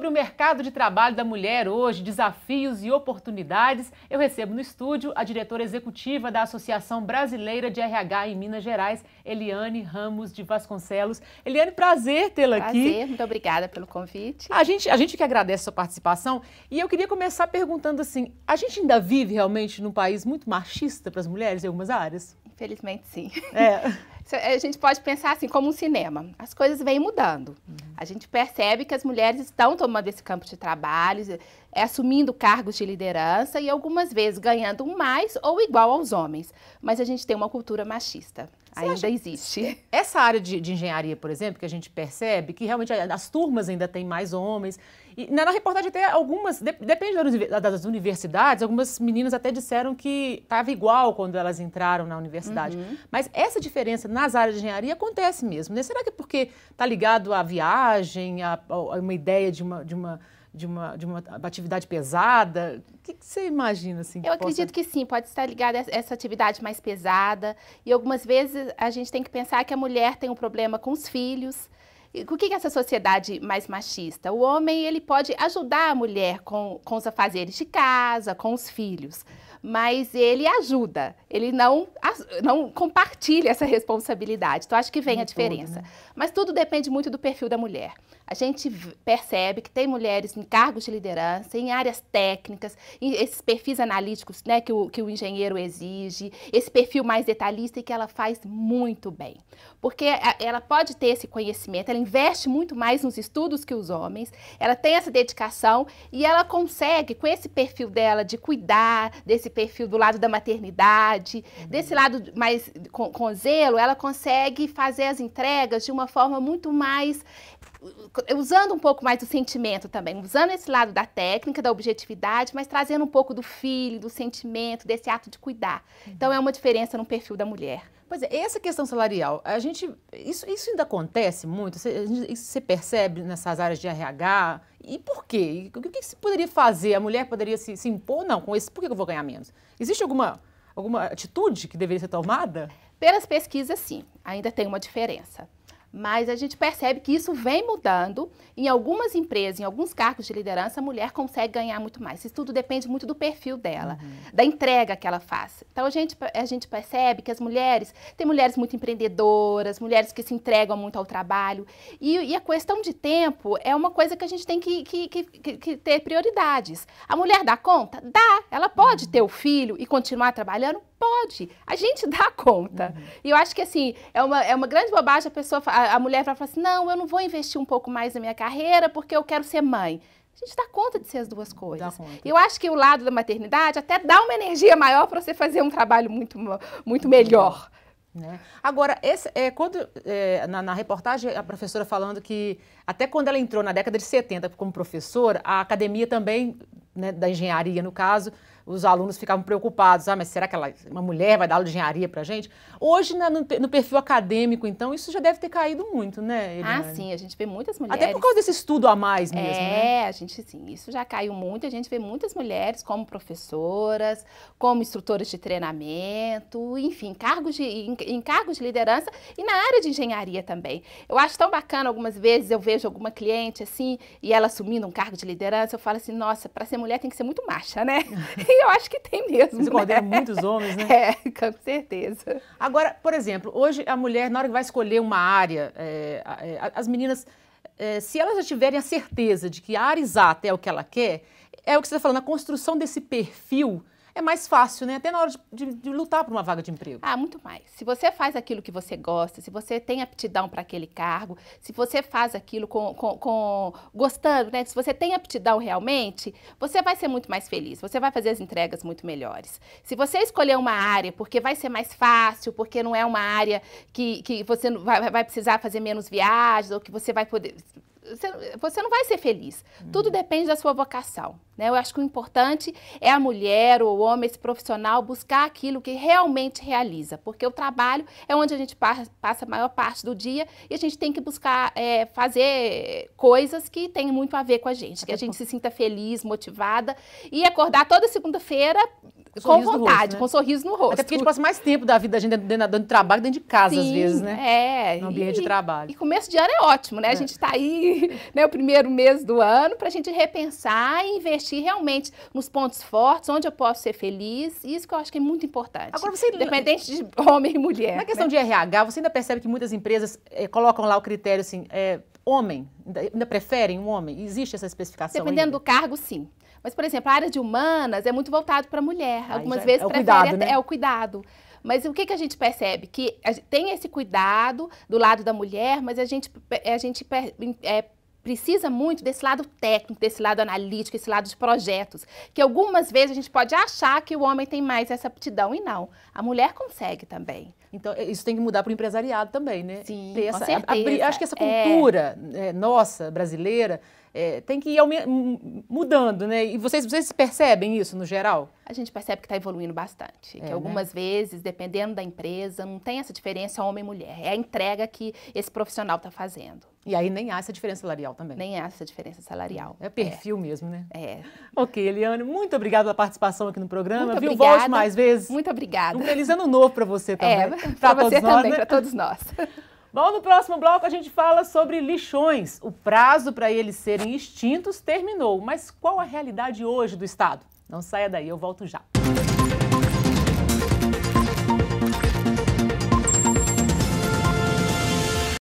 sobre o mercado de trabalho da mulher hoje, desafios e oportunidades, eu recebo no estúdio a diretora executiva da Associação Brasileira de RH em Minas Gerais, Eliane Ramos de Vasconcelos. Eliane, prazer tê-la aqui. Prazer, muito obrigada pelo convite. A gente, a gente que agradece a sua participação e eu queria começar perguntando assim, a gente ainda vive realmente num país muito machista para as mulheres em algumas áreas? Infelizmente, sim. É. Eh, a gente pode pensar assim, como um cinema. As coisas vêm mudando. Uhum. A gente percebe que as mulheres estão tomando esse campo de trabalho, eh, assumindo cargos de liderança e algumas vezes ganhando mais ou igual aos homens. Mas a gente tem uma cultura machista. Você ainda acha... existe. Essa área de, de, engenharia, por exemplo, que a gente percebe que realmente as turmas ainda têm mais homens. E na, na reportagem até algumas, de, depende das universidades, algumas meninas até disseram que estava igual quando elas entraram na universidade. Uhum. Mas essa diferença nas áreas de engenharia acontece mesmo, né? Será que é porque está ligado à viagem, a, a uma ideia de uma... De uma de uma, de uma atividade pesada? O que, que você imagina assim? Eu acredito que sim, pode estar ligada a essa atividade mais pesada. E algumas vezes a gente tem que pensar que a mulher tem um problema com os filhos. O que é essa sociedade mais machista? O homem ele pode ajudar a mulher com, com os afazeres de casa, com os filhos, mas ele ajuda, ele não, não compartilha essa responsabilidade. Então, acho que vem a diferença. Né? Mas tudo depende muito do perfil da mulher a gente percebe que tem mulheres em cargos de liderança, em áreas técnicas, em esses perfis analíticos né, que, o, que o engenheiro exige, esse perfil mais detalhista e que ela faz muito bem. Porque ela pode ter esse conhecimento, ela investe muito mais nos estudos que os homens, ela tem essa dedicação e ela consegue, com esse perfil dela de cuidar, desse perfil do lado da maternidade, uhum. desse lado mais com, com zelo, ela consegue fazer as entregas de uma forma muito mais eh, usando um pouco mais do sentimento também, usando esse lado da técnica, da objetividade, mas trazendo um pouco do filho do sentimento, desse ato de cuidar. Uhum. Então é uma diferença no perfil da mulher. Pois é, essa questão salarial, a gente, isso, isso ainda acontece muito? Você, isso você percebe nessas áreas de RH? E por quê? O que, que se poderia fazer? A mulher poderia se, se impor? Não, com esse, por que eu vou ganhar menos? Existe alguma, alguma atitude que deveria ser tomada? Pelas pesquisas, sim. Ainda tem uma diferença mas a gente percebe que isso vem mudando. Em algumas empresas, em alguns cargos de liderança, a mulher consegue ganhar muito mais. Isso tudo depende muito do perfil dela, uhum. da entrega que ela faz. Então a gente, a gente percebe que as mulheres, tem mulheres muito empreendedoras, mulheres que se entregam muito ao trabalho. E, e a questão de tempo é uma coisa que a gente tem que, que, que, que ter prioridades. A mulher dá conta? Dá. Ela pode uhum. ter o filho e continuar trabalhando? pode. A gente dá conta. Uhum. E eu acho que, assim, é uma, é uma grande bobagem a pessoa, a, a mulher vai falar assim, não, eu não vou investir um pouco mais na minha carreira porque eu quero ser mãe. A gente dá conta de ser as duas coisas. Eu acho que o lado da maternidade até dá uma energia maior para você fazer um trabalho muito, muito melhor. Né? Agora, esse, é, quando, é, na, na, reportagem, a professora falando que até quando ela entrou na década de 70 como professora, a academia também, né, da engenharia no caso, os alunos ficavam preocupados. Ah, mas será que ela, uma mulher vai dar aula de engenharia para gente? Hoje, na, no, no, perfil acadêmico, então, isso já deve ter caído muito, né, ah, Eliane? Ah, sim, a gente vê muitas mulheres... Até por causa desse estudo a mais mesmo, né? É, né? a gente, sim, isso já caiu muito. A gente vê muitas mulheres como professoras, como instrutoras de treinamento, enfim, cargos de, em, em cargos de liderança e na área de engenharia também. Eu acho tão bacana, algumas vezes eu vejo alguma cliente, assim, e ela assumindo um cargo de liderança, eu falo assim, nossa, para ser mulher tem que ser muito macha, né? eu acho que tem mesmo. Você né? muitos homens, né? É, com certeza. Agora, por exemplo, hoje a mulher, na hora que vai escolher uma área, é, é, as meninas, é, se elas já tiverem a certeza de que a área exata é o que ela quer, é o que você está falando, a construção desse perfil é mais fácil, né? Até na hora de, de, de, lutar por uma vaga de emprego. Ah, muito mais. Se você faz aquilo que você gosta, se você tem aptidão para aquele cargo, se você faz aquilo com, com, com, gostando, né? Se você tem aptidão realmente, você vai ser muito mais feliz, você vai fazer as entregas muito melhores. Se você escolher uma área porque vai ser mais fácil, porque não é uma área que, que você vai, vai precisar fazer menos viagens ou que você vai poder você não vai ser feliz. Uhum. Tudo depende da sua vocação. Né? Eu acho que o importante é a mulher ou o homem, esse profissional, buscar aquilo que realmente realiza, porque o trabalho é onde a gente passa a maior parte do dia e a gente tem que buscar é, fazer coisas que têm muito a ver com a gente, Até que a gente se sinta feliz, motivada e acordar toda segunda-feira com vontade, rosto, né? com um sorriso no rosto. Até porque a gente passa mais tempo da vida da gente dentro, dentro, dentro do trabalho, dentro de casa, Sim, às vezes, né? É. No ambiente e, de trabalho. E começo de ano é ótimo, né? É. A gente está aí, né, o primeiro mês do ano, para a gente repensar e investir realmente nos pontos fortes, onde eu posso ser feliz. Isso que eu acho que é muito importante. Agora, você. Independente de homem e mulher. Na né? questão né? de RH, você ainda percebe que muitas empresas eh, colocam lá o critério assim. É, homem, ainda, ainda preferem um homem? Existe essa especificação? Dependendo ainda? do cargo, sim. Mas, por exemplo, a área de humanas é muito voltado para a mulher. Algumas vezes é o, cuidado, até, né? é o cuidado. Mas o que, que a gente percebe? Que tem esse cuidado do lado da mulher, mas a gente, a gente é, precisa muito desse lado técnico, desse lado analítico, esse lado de projetos, que algumas vezes a gente pode achar que o homem tem mais essa aptidão e não, a mulher consegue também. Então isso tem que mudar para o empresariado também, né? Sim, essa, com é, certeza. A, acho que essa é. cultura é. É, nossa brasileira é, tem que ir mudando, né? E vocês, vocês percebem isso no geral? A gente percebe que está evoluindo bastante. É, que né? algumas né? vezes, dependendo da empresa, não tem essa diferença homem mulher. É a entrega que esse profissional está fazendo. E aí nem há essa diferença salarial também. Nem há essa diferença salarial. É perfil é. mesmo, né? É. Ok, Eliane, muito obrigada pela participação aqui no programa. Muito Viu? Obrigada. Volte mais vezes. Muito obrigada. Um feliz ano novo para você também. É, para você nós, também, né? para todos nós. Bom, no próximo bloco a gente fala sobre lixões. O prazo para eles serem extintos terminou, mas qual a realidade hoje do Estado? Não saia daí, eu volto já.